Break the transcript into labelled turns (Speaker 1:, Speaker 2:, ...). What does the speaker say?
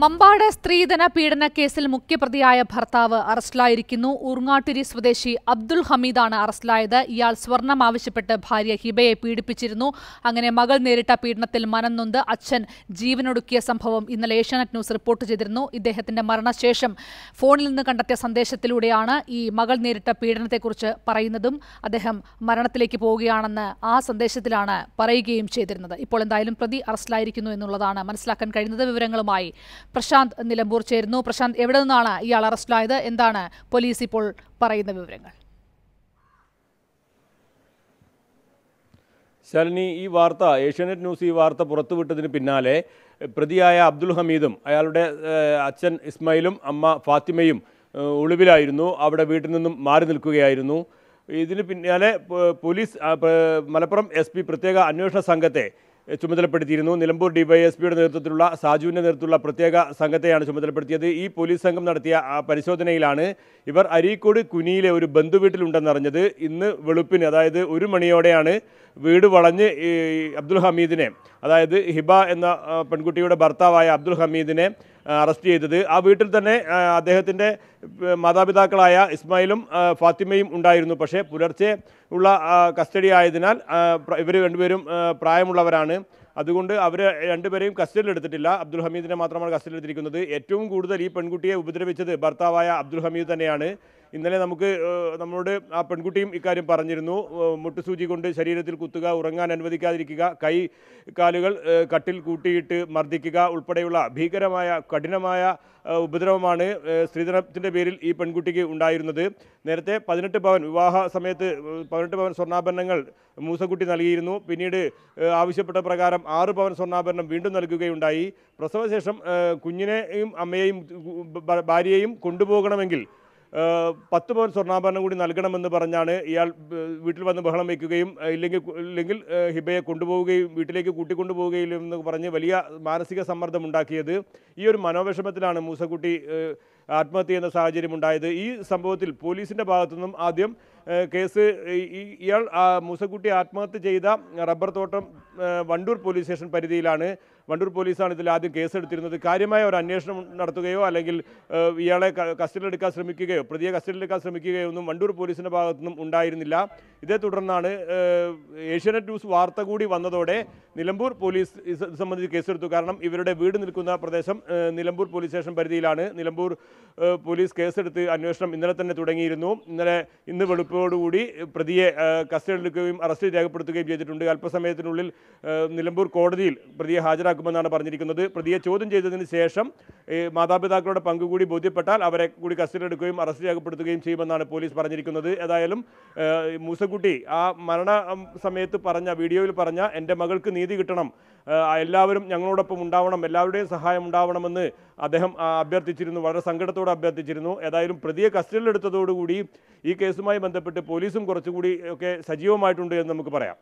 Speaker 1: മമ്പാട് സ്ത്രീധന പീഡന കേസിൽ മുഖ്യപ്രതിയായ ഭർത്താവ് അറസ്റ്റിലായിരിക്കുന്നു ഊർങ്ങാട്ടിരി സ്വദേശി അബ്ദുൾ ഹമീദാണ് അറസ്റ്റിലായത് ഇയാൾ സ്വർണം ആവശ്യപ്പെട്ട് ഭാര്യ ഹിബയെ പീഡിപ്പിച്ചിരുന്നു അങ്ങനെ മകൾ നേരിട്ട പീഡനത്തിൽ മനം നൊന്ത് അച്ഛൻ ജീവനൊടുക്കിയ സംഭവം ഇന്നലെ ഏഷ്യാനെറ്റ് ന്യൂസ് റിപ്പോർട്ട് ചെയ്തിരുന്നു ഇദ്ദേഹത്തിന്റെ മരണശേഷം ഫോണിൽ നിന്ന് കണ്ടെത്തിയ സന്ദേശത്തിലൂടെയാണ് ഈ മകൾ നേരിട്ട പീഡനത്തെക്കുറിച്ച് പറയുന്നതും അദ്ദേഹം മരണത്തിലേക്ക് പോവുകയാണെന്ന് ആ സന്ദേശത്തിലാണ് പറയുകയും ചെയ്തിരുന്നത് ഇപ്പോൾ എന്തായാലും പ്രതി അറസ്റ്റിലായിരിക്കുന്നു എന്നുള്ളതാണ് മനസ്സിലാക്കാൻ കഴിയുന്നത് വിവരങ്ങളുമായി പ്രശാന്ത് നിലമ്പൂർ ചേരുന്നു പ്രശാന്ത് എവിടെ നിന്നാണ് ഇയാൾ അറസ്റ്റിലായത് എന്താണ് പോലീസ് ഇപ്പോൾ പറയുന്ന വിവരങ്ങൾ
Speaker 2: ശാലിനി ഈ വാർത്ത ഏഷ്യാനെറ്റ് ന്യൂസ് ഈ വാർത്ത പുറത്തുവിട്ടതിന് പിന്നാലെ പ്രതിയായ അബ്ദുൽ ഹമീദും അയാളുടെ അച്ഛൻ ഇസ്മയിലും അമ്മ ഫാത്തിമയും ഒളിവിലായിരുന്നു അവിടെ വീട്ടിൽ നിന്നും മാറി നിൽക്കുകയായിരുന്നു ഇതിന് പിന്നാലെ പോലീസ് മലപ്പുറം എസ് പ്രത്യേക അന്വേഷണ സംഘത്തെ ചുമതലപ്പെടുത്തിയിരുന്നു നിലമ്പൂർ ഡിവൈഎസ്പിയുടെ നേതൃത്വത്തിലുള്ള സാജുവിൻ്റെ നേതൃത്വത്തിലുള്ള പ്രത്യേക സംഘത്തെയാണ് ചുമതലപ്പെടുത്തിയത് ഈ പോലീസ് സംഘം നടത്തിയ പരിശോധനയിലാണ് ഇവർ അരീക്കോട് കുനിയിലെ ഒരു ബന്ധുവീട്ടിലുണ്ടെന്നറിഞ്ഞത് ഇന്ന് വെളുപ്പിന് അതായത് ഒരു മണിയോടെയാണ് വീട് വളഞ്ഞ് അബ്ദുൽ ഹമീദിനെ അതായത് ഹിബ എന്ന പെൺകുട്ടിയുടെ ഭർത്താവായ അബ്ദുൽ ഹമീദിനെ അറസ്റ്റ് ചെയ്തത് ആ വീട്ടിൽ തന്നെ അദ്ദേഹത്തിൻ്റെ മാതാപിതാക്കളായ ഇസ്മായിലും ഫാത്തിമയും ഉണ്ടായിരുന്നു പക്ഷേ പുലർച്ചെ ഉള്ള കസ്റ്റഡി ആയതിനാൽ ഇവർ രണ്ടുപേരും പ്രായമുള്ളവരാണ് അതുകൊണ്ട് അവർ രണ്ടുപേരെയും കസ്റ്റഡിയിൽ എടുത്തിട്ടില്ല അബ്ദുൽ ഹമീദിനെ മാത്രമാണ് കസ്റ്റഡിയിൽ എടുത്തിരിക്കുന്നത് ഏറ്റവും കൂടുതൽ ഈ പെൺകുട്ടിയെ ഉപദ്രവിച്ചത് ഭർത്താവായ അബ്ദുൽ ഹമീദ് തന്നെയാണ് ഇന്നലെ നമുക്ക് നമ്മളോട് ആ പെൺകുട്ടിയും ഇക്കാര്യം പറഞ്ഞിരുന്നു മുട്ടുസൂചി കൊണ്ട് ശരീരത്തിൽ കുത്തുക ഉറങ്ങാൻ അനുവദിക്കാതിരിക്കുക കൈ കാലുകൾ കട്ടിൽ കൂട്ടിയിട്ട് മർദ്ദിക്കുക ഉൾപ്പെടെയുള്ള ഭീകരമായ കഠിനമായ ഉപദ്രവമാണ് സ്ത്രീധനത്തിൻ്റെ പേരിൽ ഈ പെൺകുട്ടിക്ക് ഉണ്ടായിരുന്നത് നേരത്തെ പതിനെട്ട് പവൻ വിവാഹ സമയത്ത് പതിനെട്ട് പവൻ സ്വർണ്ണാഭരണങ്ങൾ മൂസക്കുട്ടി നൽകിയിരുന്നു പിന്നീട് ആവശ്യപ്പെട്ട പ്രകാരം ആറ് പവൻ സ്വർണ്ണാഭരണം വീണ്ടും നൽകുകയുണ്ടായി പ്രസവശേഷം കുഞ്ഞിനെയും അമ്മയെയും ഭാര്യയെയും കൊണ്ടുപോകണമെങ്കിൽ പത്ത് പവൻ സ്വർണ്ണാഭരണം കൂടി നൽകണമെന്ന് പറഞ്ഞാണ് ഇയാൾ വീട്ടിൽ വന്ന് ബഹളം വയ്ക്കുകയും ഇല്ലെങ്കിൽ ഇല്ലെങ്കിൽ ഹിബയെ കൊണ്ടുപോവുകയും വീട്ടിലേക്ക് കൂട്ടിക്കൊണ്ടുപോവുകയും എന്ന് പറഞ്ഞ് വലിയ മാനസിക സമ്മർദ്ദം ഉണ്ടാക്കിയത് ഈ ഒരു മനോവിഷമത്തിലാണ് മൂസക്കുട്ടി ആത്മഹത്യ ചെയ്യുന്ന സാഹചര്യം ഉണ്ടായത് ഈ സംഭവത്തിൽ പോലീസിൻ്റെ ഭാഗത്തുനിന്നും ആദ്യം കേസ് ഇയാൾ മൂസക്കുട്ടി ആത്മഹത്യ ചെയ്ത റബ്ബർ തോട്ടം വണ്ടൂർ പോലീസ് സ്റ്റേഷൻ പരിധിയിലാണ് വണ്ടൂർ പോലീസാണ് ഇതിൽ ആദ്യം കേസെടുത്തിരുന്നത് കാര്യമായ ഒരു അന്വേഷണം നടത്തുകയോ അല്ലെങ്കിൽ ഇയാളെ കസ്റ്റഡിയിലെടുക്കാൻ ശ്രമിക്കുകയോ പ്രതിയെ കസ്റ്റഡിയിലെടുക്കാൻ ശ്രമിക്കുകയോ ഒന്നും വണ്ടൂർ പോലീസിൻ്റെ ഭാഗത്തുനിന്നും ഉണ്ടായിരുന്നില്ല ഇതേ തുടർന്നാണ് ഏഷ്യാനെറ്റ് ന്യൂസ് വാർത്ത കൂടി വന്നതോടെ നിലമ്പൂർ പോലീസ് ഇത് സംബന്ധിച്ച് കേസെടുത്തു കാരണം ഇവരുടെ വീട് നിൽക്കുന്ന പ്രദേശം നിലമ്പൂർ പോലീസ് സ്റ്റേഷൻ പരിധിയിലാണ് നിലമ്പൂർ പോലീസ് കേസെടുത്ത് അന്വേഷണം ഇന്നലെ തന്നെ തുടങ്ങിയിരുന്നു ഇന്നലെ ഇന്ന് വെളുപ്പോടുകൂടി പ്രതിയെ കസ്റ്റഡിയിലെടുക്കുകയും അറസ്റ്റ് രേഖപ്പെടുത്തുകയും ചെയ്തിട്ടുണ്ട് അല്പസമയത്തിനുള്ളിൽ നിലമ്പൂർ കോടതിയിൽ പ്രതിയെ ഹാജരാക്കുമെന്നാണ് പറഞ്ഞിരിക്കുന്നത് പ്രതിയെ ചോദ്യം ചെയ്തതിന് ശേഷം മാതാപിതാക്കളുടെ പങ്കുകൂടി ബോധ്യപ്പെട്ടാൽ അവരെ കൂടി കസ്റ്റഡിയിലെടുക്കുകയും അറസ്റ്റ് രേഖപ്പെടുത്തുകയും ചെയ്യുമെന്നാണ് പോലീസ് പറഞ്ഞിരിക്കുന്നത് ഏതായാലും മൂസക്കുട്ടി ആ മരണ സമയത്ത് പറഞ്ഞ വീഡിയോയിൽ പറഞ്ഞ എൻ്റെ മകൾക്ക് നീതി കിട്ടണം എല്ലാവരും ഞങ്ങളോടൊപ്പം ഉണ്ടാവണം എല്ലാവരുടെയും സഹായം ഉണ്ടാവണമെന്ന് അദ്ദേഹം അഭ്യർത്ഥിച്ചിരുന്നു വളരെ സങ്കടത്തോടെ കോടതിയോട് അഭ്യർത്ഥിച്ചിരുന്നു ഏതായാലും പ്രതിയെ കസ്റ്റഡിയിലെടുത്തതോടുകൂടി ഈ കേസുമായി ബന്ധപ്പെട്ട് പോലീസും കുറച്ചുകൂടി ഒക്കെ സജീവമായിട്ടുണ്ട് എന്ന് നമുക്ക് പറയാം